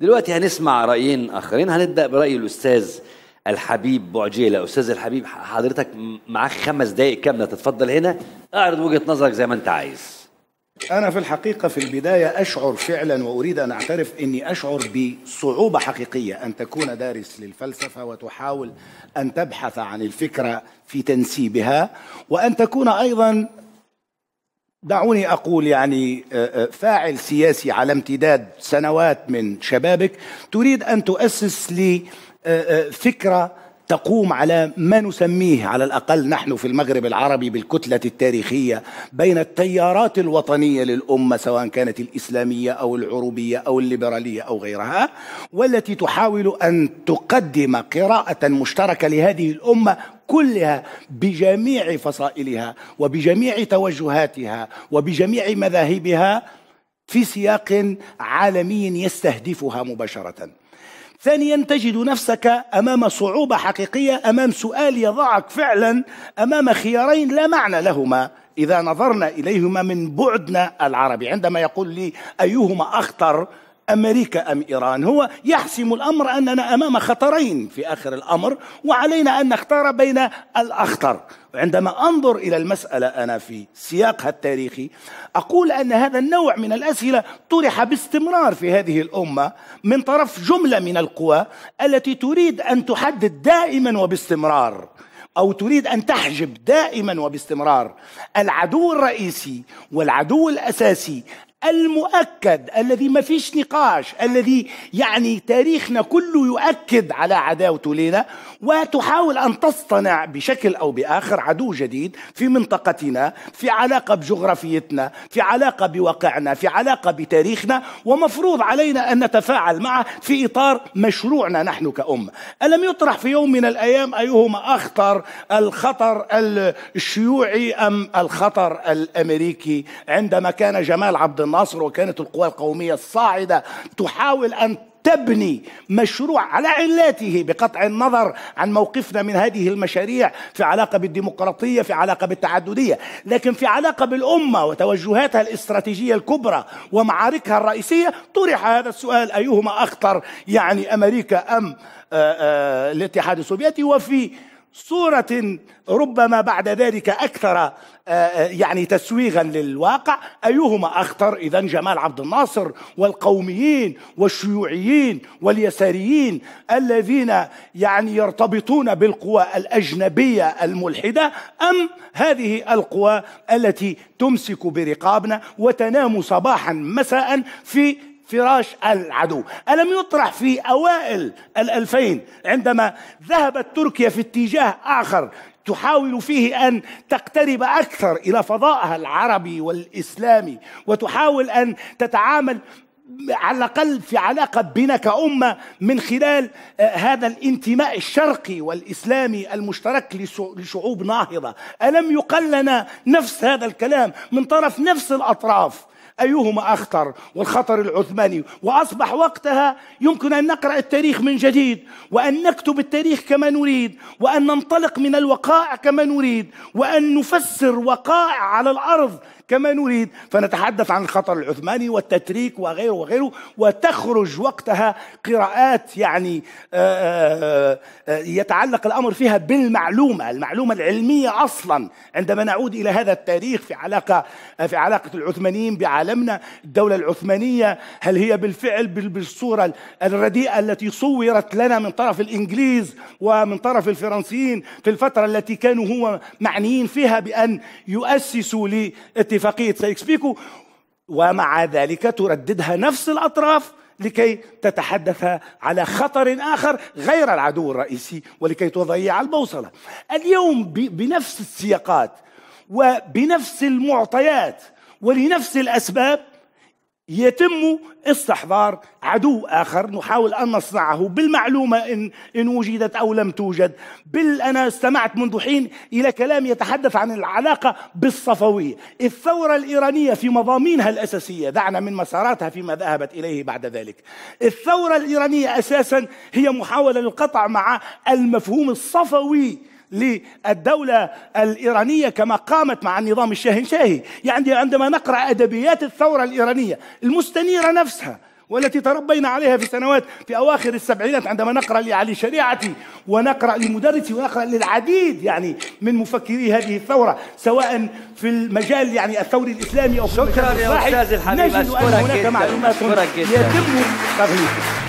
دلوقتي هنسمع رايين اخرين هنبدا براي الاستاذ الحبيب بوعجيله استاذ الحبيب حضرتك معاك خمس دقائق كامله تتفضل هنا اعرض وجهه نظرك زي ما انت عايز انا في الحقيقه في البدايه اشعر فعلا واريد ان اعترف اني اشعر بصعوبه حقيقيه ان تكون دارس للفلسفه وتحاول ان تبحث عن الفكره في تنسيبها وان تكون ايضا دعوني اقول يعني آه، آه، فاعل سياسي على امتداد سنوات من شبابك تريد ان تؤسس لفكره تقوم على ما نسميه على الاقل نحن في المغرب العربي بالكتله التاريخيه بين التيارات الوطنيه للامه سواء كانت الاسلاميه او العروبيه او الليبراليه او غيرها والتي تحاول ان تقدم قراءه مشتركه لهذه الامه كلها بجميع فصائلها وبجميع توجهاتها وبجميع مذاهبها في سياق عالمي يستهدفها مباشره ثانيا تجد نفسك امام صعوبه حقيقيه امام سؤال يضعك فعلا امام خيارين لا معنى لهما اذا نظرنا اليهما من بعدنا العربي عندما يقول لي ايهما اخطر امريكا ام ايران هو يحسم الامر اننا امام خطرين في اخر الامر وعلينا ان نختار بين الاخطر عندما انظر الى المساله انا في سياقها التاريخي اقول ان هذا النوع من الاسئله طرح باستمرار في هذه الامه من طرف جمله من القوى التي تريد ان تحدد دائما وباستمرار او تريد ان تحجب دائما وباستمرار العدو الرئيسي والعدو الاساسي المؤكد الذي ما فيش نقاش الذي يعني تاريخنا كله يؤكد على عداوته لنا وتحاول أن تصطنع بشكل أو بآخر عدو جديد في منطقتنا في علاقة بجغرافيتنا في علاقة بواقعنا في علاقة بتاريخنا ومفروض علينا أن نتفاعل معه في إطار مشروعنا نحن كأمة ألم يطرح في يوم من الأيام أيهما أخطر الخطر الشيوعي أم الخطر الأمريكي عندما كان جمال عبد مصر وكانت القوى القومية الصاعدة تحاول أن تبني مشروع على علاته بقطع النظر عن موقفنا من هذه المشاريع في علاقه بالديمقراطيه في علاقه بالتعدديه لكن في علاقه بالامه وتوجهاتها الاستراتيجيه الكبرى ومعاركها الرئيسيه طرح هذا السؤال ايهما اخطر يعني امريكا ام آه، آه، الاتحاد السوفيتي وفي صورة ربما بعد ذلك أكثر آه، آه، يعني تسويغا للواقع أيهما أخطر إذا جمال عبد الناصر والقوميين والشيوعيين واليساريين الذين يعني يرتبطون بالقوى الأجنبية الملحدة أم هذه القوى التي تمسك برقابنا وتنام صباحا مساء في فراش العدو ألم يطرح في أوائل الألفين عندما ذهبت تركيا في اتجاه آخر تحاول فيه ان تقترب اكثر الى فضائها العربي والاسلامي وتحاول ان تتعامل على الاقل في علاقه بنا كامه من خلال آه، هذا الانتماء الشرقي والاسلامي المشترك لشعوب ناهضه الم يقل لنا نفس هذا الكلام من طرف نفس الاطراف أيهما أخطر والخطر العثماني وأصبح وقتها يمكن أن نقرأ التاريخ من جديد وأن نكتب التاريخ كما نريد وأن ننطلق من الوقائع كما نريد وأن نفسر وقائع على الأرض كما نريد فنتحدث عن الخطر العثماني والتتريك وغيره وغيره وتخرج وقتها قراءات يعني آه، آه، آه، يتعلق الأمر فيها بالمعلومة المعلومة العلمية أصلا عندما نعود إلى هذا التاريخ في علاقة في علاقة العثمانيين بعالمنا الدولة العثمانية هل هي بالفعل بالصورة الرديئة التي صورت لنا من طرف الإنجليز ومن طرف الفرنسيين في الفترة التي كانوا هم معنيين فيها بأن يؤسسوا لاتفاق اتفاقيه سايكس بيكو ومع ذلك ترددها نفس الاطراف لكي تتحدث على خطر اخر غير العدو الرئيسي ولكي تضيع البوصله. اليوم بنفس السياقات وبنفس المعطيات ولنفس الاسباب يتم استحضار عدو آخر نحاول أن نصنعه بالمعلومة إن, إن وجدت أو لم توجد بل أنا استمعت منذ حين إلى كلام يتحدث عن العلاقة بالصفوية الثورة الإيرانية في مضامينها الأساسية دعنا من مساراتها فيما ذهبت إليه بعد ذلك الثورة الإيرانية أساسا هي محاولة للقطع مع المفهوم الصفوي للدولة الإيرانية كما قامت مع النظام الشاهنشاهي يعني عندما نقرأ أدبيات الثورة الإيرانية المستنيرة نفسها والتي تربينا عليها في سنوات في أواخر السبعينات عندما نقرأ لعلي شريعتي ونقرأ لمدرسي ونقرأ للعديد يعني من مفكري هذه الثورة سواء في المجال يعني الثوري الإسلامي أو في المجال الصحي نجد أن هناك معلومات يتم تغييرها